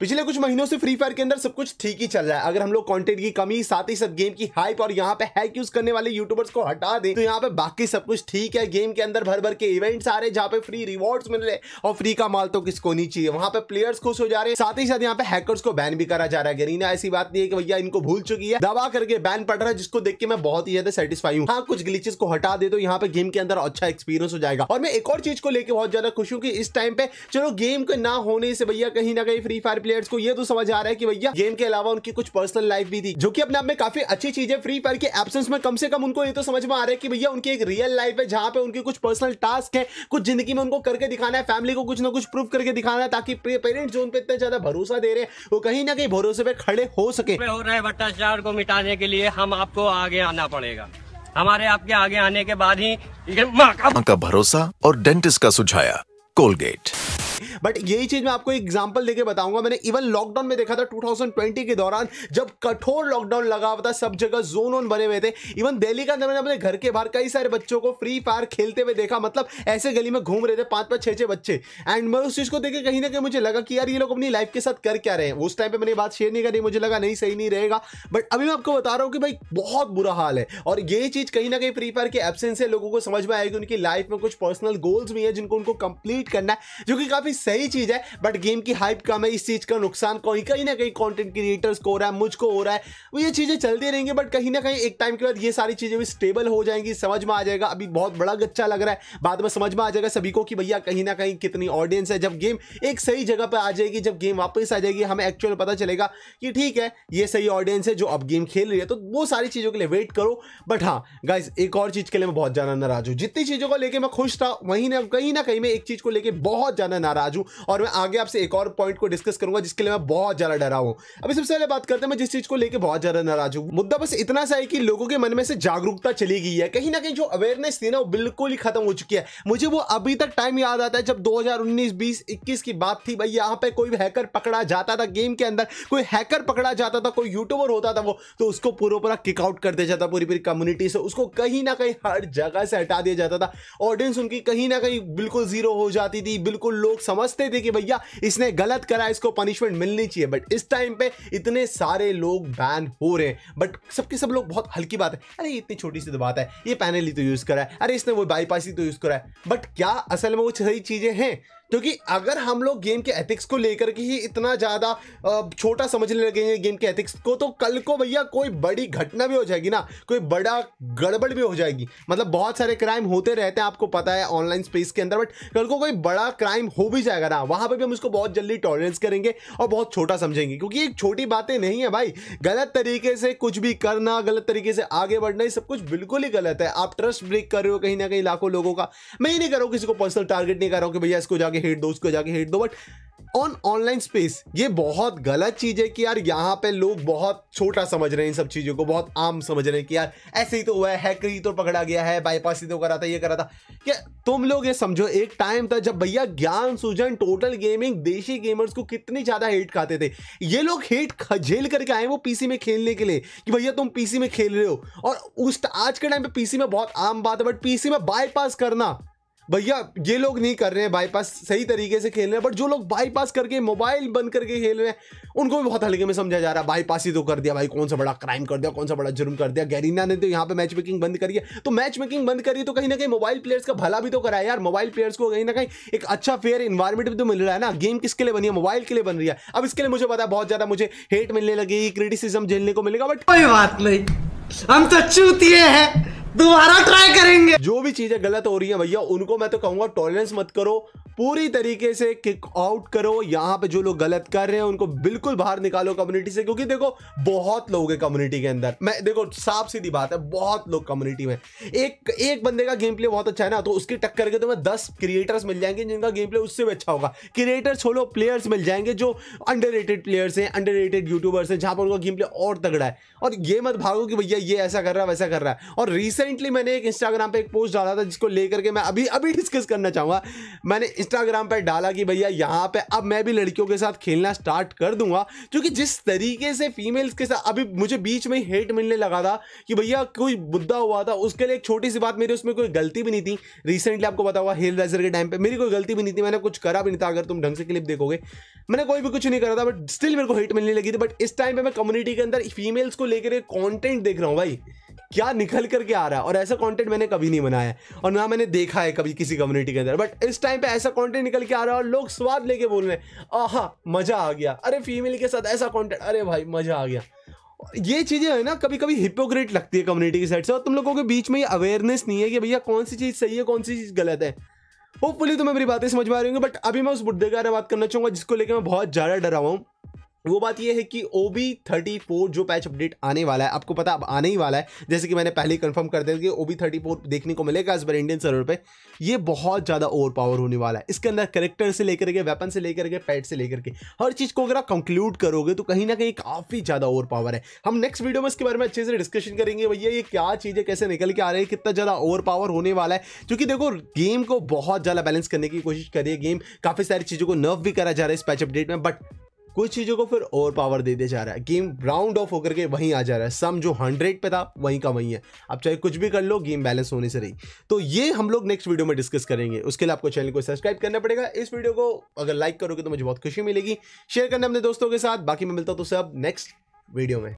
पिछले कुछ महीनों से फ्री फायर के अंदर सब कुछ ठीक ही चल रहा है अगर हम लोग कंटेंट की कमी साथ ही साथ गेम की हाइप और यहाँ पे हैक यूज करने वाले यूट्यूबर्स को हटा दें तो यहाँ पे बाकी सब कुछ ठीक है गेम के अंदर भर भर के इवेंट्स आ रहे हैं जहाँ पे फ्री रिवॉर्ड्स मिल रहे और फ्री का माल तो किसको नहीं चाहिए वहाँ पे प्लेयर्स खुश हो जा रहे हैं साथ ही साथ यहाँ पे हैकर्स को बैन भी करा जा रहा है गरीना ऐसी बात नहीं है कि भैया इनको भूल चुकी है दबा करके बैन पड़ रहा है जिसको देख के मैं बहुत ही ज्यादा सेटिस्फाई हूँ हाँ कुछ ग्लिचेस को हटा दे तो यहाँ पे गेम के अंदर अच्छा एक्सपीरियंस हो जाएगा और मैं एक और चीज को लेकर बहुत ज्यादा खुश हूँ कि इस टाइम पे चलो गेम के ना होने से भैया कहीं ना कहीं फ्री फायर प्लेयर्स को ये तो समझ आ रहा है कि भैया गेम के अलावा उनकी कुछ पर्सनल लाइफ भी थी जो कि अपने आप में काफी अच्छी चीज है फ्री फायर के एब्सेंस में कम से कम उनको ये तो समझ में आ रहा है कि भैया उनकी एक रियल लाइफ है जहां पे उनके कुछ पर्सनल टास्क है कुछ जिंदगी में उनको करके दिखाना है फैमिली को कुछ ना कुछ प्रूव करके दिखाना है ताकि पेरेंट्स जो उन पे इतना ज्यादा भरोसा दे रहे हैं वो कहीं ना कहीं भरोसे पे खड़े हो सके हो रहे भ्रष्टाचार को मिटाने के लिए हम आपको आगे आना पड़ेगा हमारे आपके आगे आने के बाद ही माँ का भरोसा और डेंटिस्ट का सुझाया कोलगेट बट यही चीज़ मैं आपको एग्जाम्पल देकर बताऊंगा मैंने इवन लॉकडाउन में देखा था 2020 के दौरान जब कठोर लॉकडाउन लगा हुआ था सब जगह जोन ओन बने हुए थे इवन दिल्ली के अंदर मैंने अपने घर के बाहर कई सारे बच्चों को फ्री फायर खेलते हुए देखा मतलब ऐसे गली में घूम रहे थे पांच पांच छह छह बच्चे एंड मैं उस चीज़ को देखे कहीं ना कहीं मुझे लगा कि यार ये लोग अपनी लाइफ के साथ कर क्या रहे हैं उस टाइम पर मैंने बात शेयर नहीं करी मुझे लगा नहीं सही नहीं रहेगा बट अभी मैं आपको बता रहा हूँ कि भाई बहुत बुरा हाल है और ये चीज़ कहीं ना कहीं फ्री फायर के एबसेंस से लोगों को समझ में आएगी उनकी लाइफ में कुछ पर्सनल गोल्स भी है जिनको उनको कंप्लीट करना है जो कि काफ़ी काफी सही चीज है बट गेम की हाइप कम है इस चीज का नुकसान कहीं कहीं ना कहीं कॉन्टेंट क्रिएटर्स को हो रहा है मुझको हो रहा है वो ये चीजें चलती रहेंगी बट कहीं ना कहीं एक टाइम के बाद ये सारी चीजें भी स्टेबल हो जाएंगी समझ में आ जाएगा अभी बहुत बड़ा गच्चा लग रहा है बाद में समझ में आ जाएगा सभी को कि भैया कहीं ना कहीं कितनी ऑडियंस है जब गेम एक सही जगह पर आ जाएगी जब गेम वापस आ जाएगी हमें एक्चुअल पता चलेगा कि ठीक है ये सही ऑडियंस है जो अब गेम खेल रही है तो वो सारी चीज़ों के लिए वेट करो बट हाँ गाइज एक और चीज़ के लिए मैं बहुत ज़्यादा नाराज हूँ जितनी चीज़ों को लेकर मैं खुश था वहीं ना कहीं ना कहीं मैं एक चीज़ को लेकर बहुत ज़्यादा नाराज नाराज हूँ और मैं आगे आपसे एक और पॉइंट को डिस्कस करूंगा जिसके लिए मैं बहुत ज़्यादा डरा हूं अभी सबसे पहले बात करते हैं मैं जिस चीज़ को लेकर बहुत ज़्यादा नाराज हूं मुद्दा बस इतना सा है कि लोगों के मन में से जागरूकता चली गई है कहीं ना कहीं जो अवेयरनेस थी ना वो बिल्कुल ही खत्म हो चुकी है मुझे वो अभी तक टाइम याद आता है जब 2019 20 21 की बात थी भाई यहाँ पे कोई हैकर पकड़ा जाता था गेम के अंदर कोई हैकर पकड़ा जाता था कोई यूट्यूबर होता था वो तो उसको पूरा पूरा किकआउट कर दिया जाता पूरी पूरी कम्युनिटी से उसको कहीं ना कहीं हर जगह से हटा दिया जाता था ऑडियंस उनकी कहीं ना कहीं बिल्कुल जीरो हो जाती थी बिल्कुल लोग समझते थे कि भैया इसने गलत करा इसको पनिशमेंट मिलनी चाहिए बट इस टाइम पे इतने सारे लोग बैन हो रहे हैं बट सबके सब लोग बहुत हल्की बात है अरे इतनी छोटी सी तो बात है ये पैनल ही तो यूज़ करा है अरे इसने वो बाईपास ही तो यूज़ करा है बट क्या असल में वो सही चीज़ें हैं क्योंकि अगर हम लोग गेम के एथिक्स को लेकर के ही इतना ज़्यादा छोटा समझने लगेंगे गेम के एथिक्स को तो कल को भैया कोई बड़ी घटना भी हो जाएगी ना कोई बड़ा गड़बड़ भी हो जाएगी मतलब बहुत सारे क्राइम होते रहते हैं आपको पता है ऑनलाइन स्पेस के अंदर बट कल को कोई बड़ा क्राइम हो भी जाएगा ना वहाँ पर भी हम उसको बहुत जल्दी टॉलरेंस करेंगे और बहुत छोटा समझेंगे क्योंकि एक छोटी बातें नहीं है भाई गलत तरीके से कुछ भी करना गलत तरीके से आगे बढ़ना ये सब कुछ बिल्कुल ही गलत है आप ट्रस्ट ब्रेक कर रहे हो कहीं ना कहीं लाखों लोगों का मैं ही नहीं कर रहा हूँ किसी को पर्सनल टारगेट नहीं कर रहा हूँ कि भैया इसको जाके हेट दो उसको जाके हेट दो बट ऑन ऑनलाइन स्पेस ये बहुत गलत चीज़ है कि यार यहाँ पे लोग बहुत छोटा समझ रहे हैं इन सब चीज़ों को बहुत आम समझ रहे हैं कि यार ऐसे ही तो हुआ है हैकर ही तो पकड़ा गया है बाईपास ही तो करा था ये करा था क्या तुम लोग ये समझो एक टाइम था जब भैया Gyan Sujan Total Gaming Desi Gamers को कितनी ज़्यादा हेट खाते थे ये लोग हेट झेल करके आए वो पीसी में खेलने के लिए कि भैया तुम पीसी में खेल रहे हो और उस आज के टाइम पे पीसी में बहुत आम बात है बट पीसी में बाईपास करना भैया ये लोग नहीं कर रहे हैं बाईपास सही तरीके से खेल रहे हैं बट जो लोग बाईपास करके मोबाइल बंद करके खेल रहे हैं उनको भी बहुत हल्के में समझा जा रहा है बाईपास ही तो कर दिया भाई कौन सा बड़ा क्राइम कर दिया कौन सा बड़ा जुर्म कर दिया गैरीना ने तो यहाँ पे मैच मेकिंग बंद करी है तो मैच मेकिंग बंद करी तो कहीं ना कहीं मोबाइल प्लेयर्स का भला भी तो करा है यार मोबाइल प्लेयर्स को कहीं ना कहीं एक अच्छा फेयर इन्वायरमेंट भी तो मिल रहा है ना गेम किसके लिए बनी है मोबाइल के लिए बन रही है अब इसके लिए मुझे पता है बहुत ज्यादा मुझे हेट मिलने लगेगी क्रिटिसिज्म झेलने को मिलेगा बट कोई बात नहीं हम तो चूतिए हैं दोबारा ट्राई करेंगे जो भी चीजें गलत हो रही है भैया उनको मैं तो कहूंगा टॉलरेंस मत करो पूरी तरीके से किक आउट करो यहाँ पे जो लोग गलत कर रहे हैं उनको बिल्कुल बाहर निकालो कम्युनिटी से क्योंकि देखो बहुत लोग है कम्युनिटी के अंदर मैं देखो साफ सीधी बात है बहुत लोग कम्युनिटी में एक एक बंदे का गेम प्ले बहुत अच्छा है ना तो उसकी टक्कर के तुम्हें तो दस क्रिएटर्स मिल जाएंगे जिनका गेम प्ले उससे भी अच्छा होगा क्रिएटर छोड़ो प्लेयर्स मिल जाएंगे जो अंडर प्लेयर्स हैं अंडर यूट्यूबर्स हैं जहाँ पर उनका गेम प्ले और तगड़ा है और ये मत भागो कि भैया ये ऐसा कर रहा है वैसा कर रहा है और रिसेंट रिसेंटली मैंने एक इंस्टाग्राम पे एक पोस्ट डाला था जिसको लेकर के मैं अभी अभी डिस्कस करना चाहूँगा मैंने इंस्टाग्राम पर डाला कि भैया यहाँ पे अब मैं भी लड़कियों के साथ खेलना स्टार्ट कर दूंगा क्योंकि जिस तरीके से फीमेल्स के साथ अभी मुझे बीच में हेट मिलने लगा था कि भैया कोई मुद्दा हुआ था उसके लिए एक छोटी सी बात मेरी उसमें कोई गलती भी नहीं थी रिसेंटली आपको पता हुआ हेल रेजर के टाइम पर मेरी कोई गलती भी नहीं थी मैंने कुछ करा भी नहीं था अगर तुम ढंग से क्लिप देखोगे मैंने कोई भी कुछ नहीं करा था बट स्टिल मेरे को हेट मिलने लगी थी बट इस टाइम पर मैं कम्युनिटी के अंदर फीमेल्स को लेकर कॉन्टेंट देख रहा हूँ भाई क्या निकल करके आ रहा है और ऐसा कॉन्टेंट मैंने कभी नहीं बनाया है और ना मैंने देखा है कभी किसी कम्युनिटी के अंदर बट इस टाइम पे ऐसा कॉन्टेंट निकल के आ रहा है और लोग स्वाद लेके बोल रहे हैं आहा मजा आ गया अरे फीमेल के साथ ऐसा कॉन्टेंट अरे भाई मजा आ गया ये चीज़ें है ना कभी कभी हिपोक्रेट लगती है कम्युनिटी की साइड से और तुम लोगों के बीच में ये अवेयरनेस नहीं है कि भैया कौन सी चीज़ सही है कौन सी चीज़ गलत है होपफुली तुम्हें मेरी बातें समझ में आ रही होंगी बट अभी मैं उस मुद्दे के बारे में बात करना चाहूँगा जिसको लेकर मैं बहुत ज़्यादा डरा हुआ हूँ वो बात ये है कि ओ बी थर्टी फोर जो पैच अपडेट आने वाला है आपको पता अब आने ही वाला है जैसे कि मैंने पहले ही कंफर्म कर दिया कि ओ बी थर्टी फोर देखने को मिलेगा इस बार इंडियन सर्वर पे ये बहुत ज़्यादा ओवर पावर होने वाला है इसके अंदर करेक्टर से लेकर के वेपन से लेकर के पैड से लेकर के हर चीज़ को अगर आप कंक्लूड करोगे तो कहीं ना कहीं काफ़ी ज़्यादा ओवर पावर है हम नेक्स्ट वीडियो में इसके बारे में अच्छे से डिस्कशन करेंगे भैया ये क्या चीज़ें कैसे निकल के आ रही है कितना ज़्यादा ओवर पावर होने वाला है क्योंकि देखो गेम को बहुत ज़्यादा बैलेंस करने की कोशिश करी है गेम काफ़ी सारी चीज़ों को नर्व भी करा जा रहा है इस पैच अपडेट में बट कुछ चीज़ों को फिर ओवर पावर दे दे जा रहा है गेम राउंड ऑफ होकर के वहीं आ जा रहा है सम जो हंड्रेड पे था वहीं का वहीं है आप चाहे कुछ भी कर लो गेम बैलेंस होने से रही तो ये हम लोग नेक्स्ट वीडियो में डिस्कस करेंगे उसके लिए आपको चैनल को सब्सक्राइब करना पड़ेगा इस वीडियो को अगर लाइक करोगे तो मुझे बहुत खुशी मिलेगी शेयर करना अपने दोस्तों के साथ बाकी मैं मिलता हूँ तो सब नेक्स्ट वीडियो में